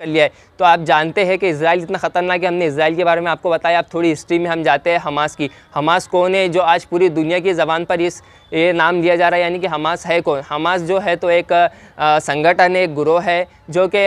कर लिया है तो आप जानते हैं कि इसराइल इतना ख़तरनाक है हमने इसराइल के बारे में आपको बताया आप थोड़ी हिस्ट्री में हम जाते हैं हमास की हमास कौन है जो आज पूरी दुनिया की ज़बान पर इस ये नाम दिया जा रहा है यानी कि हमास है कौन हमास जो है तो एक संगठन है एक ग्रोह है जो कि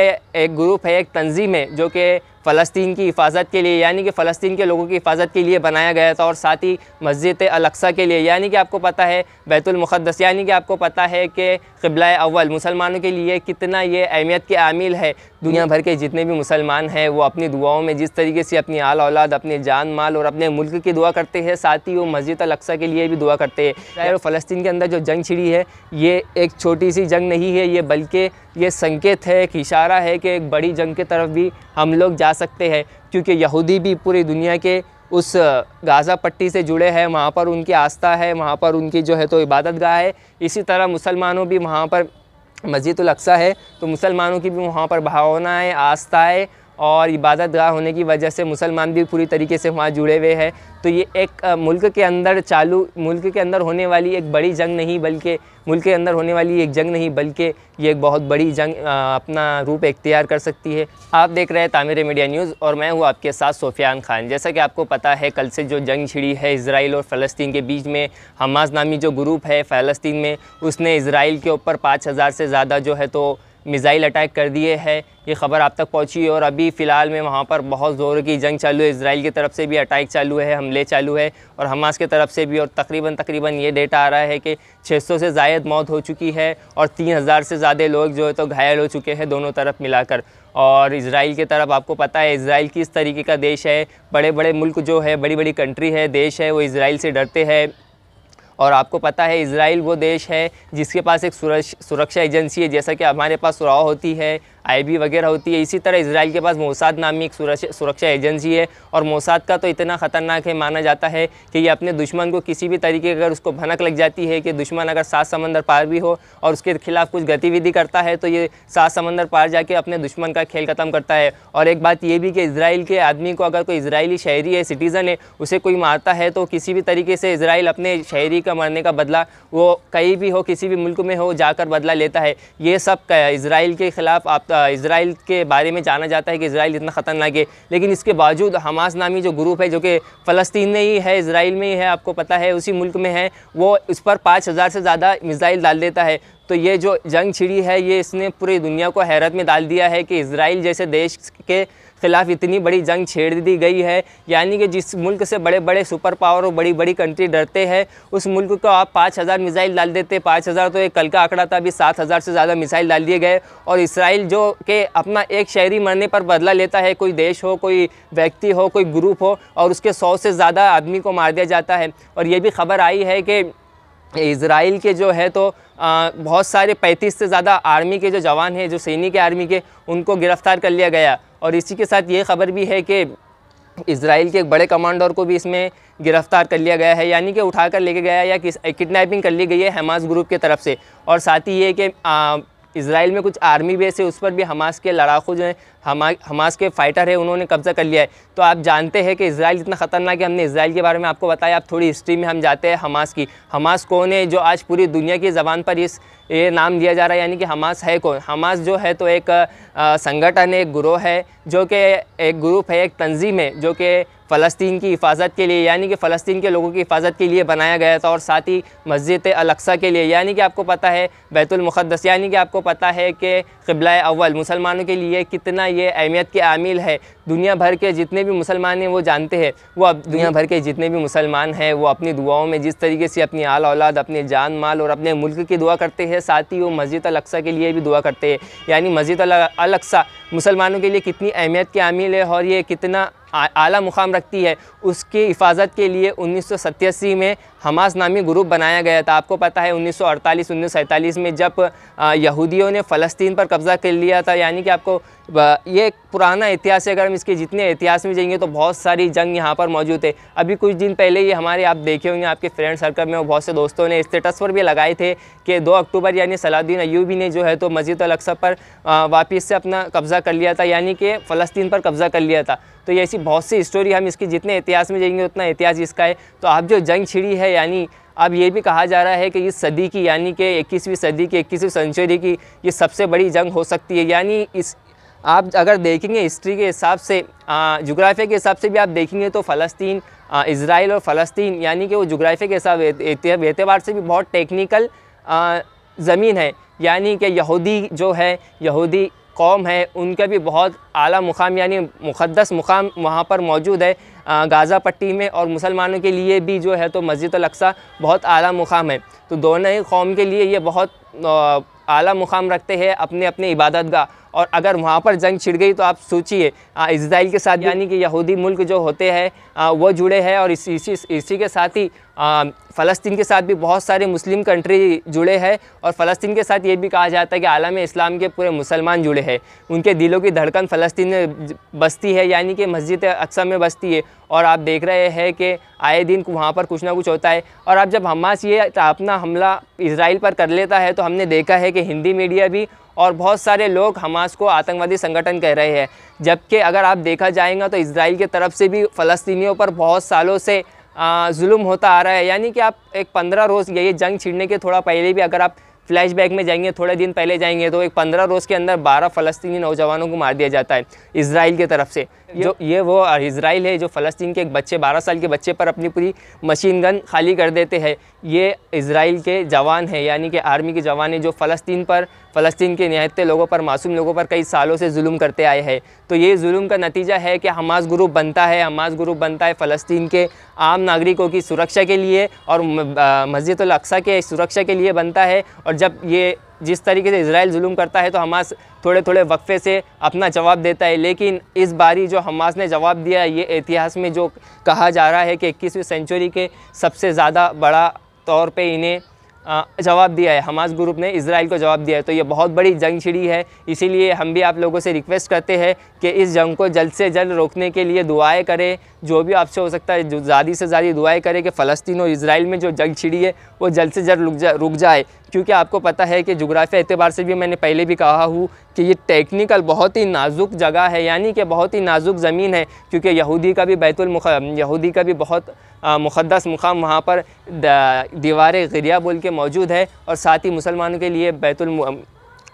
एक ग्रुप है एक तंजीम है जो कि फ़लस्तीन की हिफाजत के लिए यानी कि फ़लस्तीन के लोगों की हिफाजत के लिए बनाया गया था और साथ ही मस्जिद अलक्सा के लिए यानी कि आपको पता है बैतुलमुद्दस यानी कि आपको पता है कि कबला अव्वल मुसलमानों के लिए कितना ये अहमियत के आमिल है दुनिया भर के जितने भी मुसलमान हैं वो अपनी दुआओं में जिस तरीके से अपनी आल औलाद अपने जान माल और अपने मुल्क की दुआ करते हैं साथ ही वो मस्जिद अलक्सा के लिए भी दुआ करते हैं फ़लस्तीन के अंदर जो जंग छिड़ी है ये एक छोटी सी जंग नहीं है ये बल्कि ये संकेत है एक इशारा है कि एक बड़ी जंग की तरफ भी हम लोग जा सकते हैं क्योंकि यहूदी भी पूरी दुनिया के उस गाज़ा पट्टी से जुड़े हैं वहाँ पर उनकी आस्था है वहाँ पर उनकी जो है तो इबादत गाह है इसी तरह मुसलमानों भी वहाँ पर मस्जिद अक्सा है तो मुसलमानों की भी वहाँ पर भावनाएँ आस्थाएँ और इबादत गाह होने की वजह से मुसलमान भी पूरी तरीके से वहाँ जुड़े हुए हैं तो ये एक मुल्क के अंदर चालू मुल्क के अंदर होने वाली एक बड़ी जंग नहीं बल्कि मुल्क के अंदर होने वाली एक जंग नहीं बल्कि ये एक बहुत बड़ी जंग अपना रूप इख्तियार कर सकती है आप देख रहे हैं तामिर मीडिया न्यूज़ और मैं हूँ आपके साथ सोफियान खान जैसा कि आपको पता है कल से जो जंग छिड़ी है इसराइल और फ़लस्तीन के बीच में हमास नामी जो ग्रुप है फ़लस्तीन में उसने इसराइल के ऊपर पाँच से ज़्यादा जो है तो मिज़ाइल अटैक कर दिए है ये ख़बर आप तक पहुंची और अभी फ़िलहाल में वहाँ पर बहुत ज़ोर की जंग चालू है इसराइल की तरफ से भी अटैक चालू है हमले चालू है और हमास की तरफ से भी और तकरीबन तकरीबन ये डेटा आ रहा है कि 600 से ज़ायद मौत हो चुकी है और 3000 से ज़्यादा लोग जो है तो घायल हो चुके हैं दोनों तरफ मिलाकर और इसराइल की तरफ आपको पता है इसराइल किस तरीके का देश है बड़े बड़े मुल्क जो है बड़ी बड़ी कंट्री है देश है वो इसराइल से डरते हैं और आपको पता है इसराइल वो देश है जिसके पास एक सुरक्षा एजेंसी है जैसा कि हमारे पास सुराव होती है आईबी वगैरह होती है इसी तरह इसराइल के पास मोसाद नामी एक सुरक्षा एजेंसी है और मोसाद का तो इतना ख़तरनाक है माना जाता है कि ये अपने दुश्मन को किसी भी तरीके अगर उसको भनक लग जाती है कि दुश्मन अगर सात समंदर पार भी हो और उसके खिलाफ कुछ गतिविधि करता है तो ये सात समंदर पार जाके अपने दुश्मन का खेल ख़त्म करता है और एक बात ये भी कि इसराइल के आदमी को अगर कोई इसराइली शहरी है सिटीज़न है उसे कोई मारता है तो किसी भी तरीके से इसराइल अपने शहरी का मरने का बदला वो कहीं भी हो किसी भी मुल्क में हो जाकर बदला लेता है ये सब इसराइल के ख़िलाफ़ आप तो इसराइल के बारे में जाना जाता है कि इसराइल इतना ख़तरनाक है लेकिन इसके बावजूद हमास नामी जो ग्रुप है जो कि फ़लस्तीन में ही है इसराइल में ही है आपको पता है उसी मुल्क में है वो इस पर पाँच हज़ार से ज़्यादा मिज़ाइल डाल देता है तो ये जो जंग छिड़ी है ये इसने पूरी दुनिया को हैरत में डाल दिया है कि इसराइल जैसे देश के ख़िलाफ़ इतनी बड़ी जंग छेड़ दी गई है यानी कि जिस मुल्क से बड़े बड़े सुपर पावर और बड़ी बड़ी कंट्री डरते हैं उस मुल्क को आप पाँच हज़ार मिसाइल डाल देते पाँच हज़ार तो एक कल का आंकड़ा था अभी सात हज़ार से ज़्यादा मिसाइल डाल दिए गए और इसराइल जो कि अपना एक शहरी मरने पर बदला लेता है कोई देश हो कोई व्यक्ति हो कोई ग्रुप हो और उसके सौ से ज़्यादा आदमी को मार दिया जाता है और ये भी खबर आई है कि इसराइल के जो है तो आ, बहुत सारे 35 से ज़्यादा आर्मी के जो जवान हैं जो सैनिक आर्मी के उनको गिरफ़्तार कर लिया गया और इसी के साथ ये खबर भी है कि इसराइल के एक बड़े कमांडर को भी इसमें गिरफ्तार कर लिया गया है यानी कि उठा कर लेके गया या किस किडनैपिंग कर ली गई है हमास ग्रुप की तरफ से और साथ ही ये कि इसराइल में कुछ आर्मी बेस है उस पर भी हमास के लड़ाकू जो हैं हमा हमास के फ़ाइटर है उन्होंने कब्ज़ा कर लिया है तो आप जानते हैं कि इसराइल इतना ख़तरनाक है हमने इसराइल के बारे में आपको बताया आप थोड़ी हिस्ट्री में हम जाते हैं हमास की हमास कौन है जो आज पूरी दुनिया की ज़बान पर इस ये नाम दिया जा रहा है यानी कि हमास है कौन हमास जो है तो एक संगठन एक ग्रोह है जो कि एक ग्रुप है एक तंजीम है जो कि फ़लस्तीन की हिफाजत के लिए यानी कि फ़लस्तीन के लोगों की हिफाजत के लिए बनाया गया था और साथ ही मस्जिद अलक्सा के लिए यानी कि आपको पता है बैतुलमुद्दस यानी कि आपको पता है कि क़िबला अव्वल मुसलमानों के लिए कितना ये अहमियत के आमिल है दुनिया भर के जितने भी मुसलमान हैं वो जानते हैं वो अब दुनिया भर के जितने भी मुसलमान हैं वो अपनी दुआओं में जिस तरीके से अपनी आल औलाद अपने जान माल और अपने मुल्क की दुआ करते हैं साथ ही वो मस्जिद अलक्सा के लिए भी दुआ करते हैं यानी मस्जिद अलक्सा मुसलमानों के लिए कितनी अहमियत के आमिल है और ये कितना आला मुकाम रखती है उसकी हिफाजत के लिए उन्नीस में हमास नामी ग्रुप बनाया गया था आपको पता है 1948 1947 में जब यहूदियों ने फ़लस्तीन पर कब्ज़ा कर लिया था यानी कि आपको ये एक पुराना इतिहास है अगर हम इसके जितने इतिहास में जाएंगे तो बहुत सारी जंग यहाँ पर मौजूद है अभी कुछ दिन पहले ये हमारे आप देखे होंगे आपके फ्रेंड सर्कल में और बहुत से दोस्तों ने स्टेटस पर भी लगाए थे कि दो अक्टूबर यानी सलाउद्दीन अयूबी ने जो है तो मस्जिद अलक्सा पर वापस से अपना कब्ज़ा कर लिया था यानी कि फ़लस्तीन पर कब्ज़ा कर लिया था तो ये ऐसी बहुत सी स्टोरी हम इसकी जितने इतिहास में जाएंगे उतना इतिहास इसका है तो अब जो जंग छिड़ी है यानी अब ये भी कहा जा रहा है कि इस सदी की यानी कि इक्कीसवीं सदी की इक्कीसवीं सेंचुरी की ये सबसे बड़ी जंग हो सकती है यानी इस आप अगर देखेंगे हिस्ट्री के हिसाब से जोग्राफिया के हिसाब से भी आप देखेंगे तो फ़लस्तीन इसराइल और फ़लस्तीन यानी कि वो जोग्राफिया के हिसाब एतबार से भी बहुत टेक्निकल ज़मीन है यानी कि यहूदी जो है यहूदी कौम है उनका भी बहुत आला मुकाम यानी मुक़दस मुकाम वहाँ पर मौजूद है गाज़ा पट्टी में और मुसलमानों के लिए भी जो है तो मस्जिद अक्सा बहुत आला मुकाम है तो दोनों ही कौम के लिए ये बहुत आला मुकाम रखते हैं अपने अपने इबादत का और अगर वहाँ पर जंग छिड़ गई तो आप सोचिए इसराइल के साथ यानी कि यहूदी मुल्क जो होते हैं वो जुड़े हैं और इसी इसी के साथ ही फ़लस्तीन के साथ भी बहुत सारे मुस्लिम कंट्री जुड़े हैं और फ़लस्तीन के साथ ये भी कहा जाता है कि आलम इस्लाम के पूरे मुसलमान जुड़े हैं उनके दिलों की धड़कन फ़लस्तीन में बसती है यानी कि मस्जिद अक्सा में बसती है और आप देख रहे हैं कि आए दिन वहाँ पर कुछ ना कुछ होता है और अब जब हमास ये अपना हमला इसराइल पर कर लेता है तो हमने देखा है कि हिंदी मीडिया भी और बहुत सारे लोग हमास को आतंकवादी संगठन कह रहे हैं जबकि अगर आप देखा जाएगा तो इसराइल के तरफ से भी फ़लस्तीनियों पर बहुत सालों से जुल्म होता आ रहा है यानी कि आप एक पंद्रह रोज़ ये जंग छिड़ने के थोड़ा पहले भी अगर आप फ्लैशबैक में जाएंगे थोड़े दिन पहले जाएंगे तो एक पंद्रह रोज़ के अंदर बारह फ़लस्तीनी नौजवानों को मार दिया जाता है इसराइल की तरफ से जो ये वो इसराइल है जो फ़लस्तीन के एक बच्चे बारह साल के बच्चे पर अपनी पूरी मशीन गन खाली कर देते हैं ये इसराइल के जवान हैं यानी कि आर्मी के जवान हैं जो फ़लस्तीन पर फ़लस्तीन के नहायते लोगों पर मासूम लोगों पर कई सालों से जुल्म करते आए हैं तो ये जुल्म का नतीजा है कि हमास ग्रुप बनता है हमास ग्रुप बनता है फ़लस्तीन के आम नागरिकों की सुरक्षा के लिए और मस्जिद अक्सा के सुरक्षा के लिए बनता है और जब ये जिस तरीके से इसराइल जुलूम करता है तो हमास थोड़े थोड़े वक्फ़े से अपना जवाब देता है लेकिन इस बारी जो हमास ने जवाब दिया ये इतिहास में जो कहा जा रहा है कि इक्कीसवीं सेंचुरी के सबसे ज़्यादा बड़ा तौर पर इन्हें जवाब दिया है हमास ग्रुप ने इसराइल को जवाब दिया है तो ये बहुत बड़ी जंग छिड़ी है इसीलिए हम भी आप लोगों से रिक्वेस्ट करते हैं कि इस जंग को जल्द से जल्द रोकने के लिए दुआएं करें जो भी आपसे हो सकता है जो ज़्यादा से ज़्यादा दुआएं करें कि फ़लस्तीन और इसराइल में जो जंग छिड़ी है वो जल्द से जल्द रुक जा रुक जाए क्योंकि आपको पता है कि जुग्राफिया एतबार से भी मैंने पहले भी कहा हूँ कि ये टेक्निकल बहुत ही नाजुक जगह है यानी कि बहुत ही नाजुक ज़मीन है क्योंकि यहूदी का भी बैतुल यहूदी का भी बहुत मुक़दस मुकाम वहाँ पर दीवार गरिया बोल के मौजूद है और साथ ही मुसलमानों के लिए बैतुल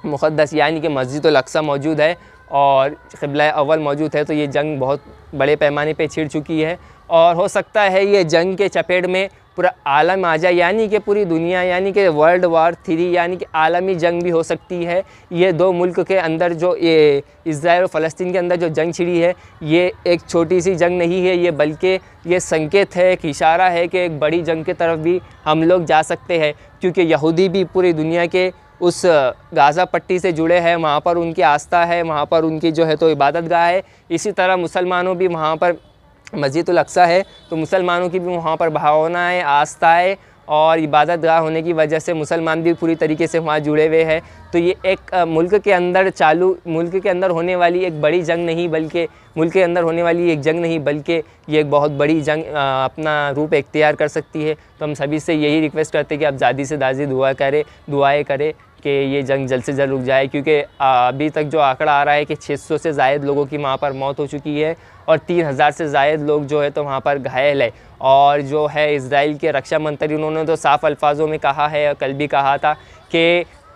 मुक़दस यानी कि मस्जिद अक्सा मौजूद है और कबला अव्वल मौजूद है तो ये जंग बहुत बड़े पैमाने पे छिड़ चुकी है और हो सकता है ये जंग के चपेट में पूरा आलम आ जाए यानी कि पूरी दुनिया यानी कि वर्ल्ड वार थ्री यानी कि आलमी जंग भी हो सकती है ये दो मुल्क के अंदर जो ये इसराइल और फ़लस्तीन के अंदर जो जंग छिड़ी है ये एक छोटी सी जंग नहीं है ये बल्कि ये संकेत है एक इशारा है कि एक बड़ी जंग की तरफ भी हम लोग जा सकते हैं क्योंकि यहूदी भी पूरी दुनिया के उस गाज़ा पट्टी से जुड़े हैं वहाँ पर उनकी आस्था है वहाँ पर उनकी जो है तो इबादत गाह है इसी तरह मुसलमानों भी वहाँ पर मस्जिद अक्सा है तो मुसलमानों की भी वहाँ पर भावनाएँ आस्थाएँ और इबादत गाह होने की वजह से मुसलमान भी पूरी तरीके से वहाँ जुड़े हुए हैं तो ये एक मुल्क के अंदर चालू मुल्क के अंदर होने वाली एक बड़ी जंग नहीं बल्कि मुल्क के अंदर होने वाली एक जंग नहीं बल्कि ये एक बहुत बड़ी जंग अपना रूप इख्तियार कर सकती है तो हम सभी से यही रिक्वेस्ट करते हैं कि आप ज़्यादा से ज़्यादा दुआ करें दुआएँ करें कि ये जंग जल्द से जल्द रुक जाए क्योंकि अभी तक जो आंकड़ा आ रहा है कि 600 से ज़ायद लोगों की वहाँ पर मौत हो चुकी है और 3000 से ज़ायद लोग जो है तो वहाँ पर घायल है और जो है इसराइल के रक्षा मंत्री उन्होंने तो साफ़ अल्फाजों में कहा है और कल भी कहा था कि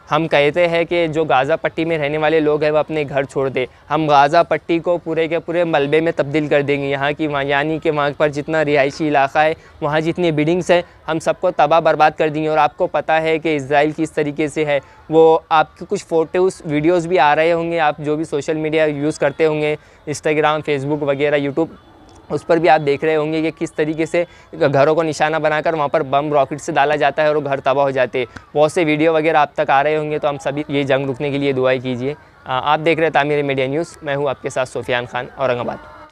हम कहते हैं कि जो गाज़ा पट्टी में रहने वाले लोग हैं वो अपने घर छोड़ दें हम गाज़ा पट्टी को पूरे के पूरे मलबे में तब्दील कर देंगे यहाँ की वहाँ यानी कि वहाँ पर जितना रिहायशी इलाका है वहाँ जितनी बिल्डिंग्स हैं हम सबको तबाह बर्बाद कर देंगे और आपको पता है कि इसराइल किस तरीके से है वो आपके कुछ फ़ोटोज़ वीडियोज़ भी आ रहे होंगे आप जो भी सोशल मीडिया यूज़ करते होंगे इंस्टाग्राम फेसबुक वगैरह यूट्यूब उस पर भी आप देख रहे होंगे कि किस तरीके से घरों को निशाना बनाकर वहाँ पर बम रॉकेट से डाला जाता है और घर तबाह हो जाते हैं बहुत से वीडियो वगैरह आप तक आ रहे होंगे तो हम सभी ये जंग रुकने के लिए दुआई कीजिए आप देख रहे हैं तामीर मीडिया न्यूज़ मैं हूँ आपके साथ सोफियान खान औरंगाबाद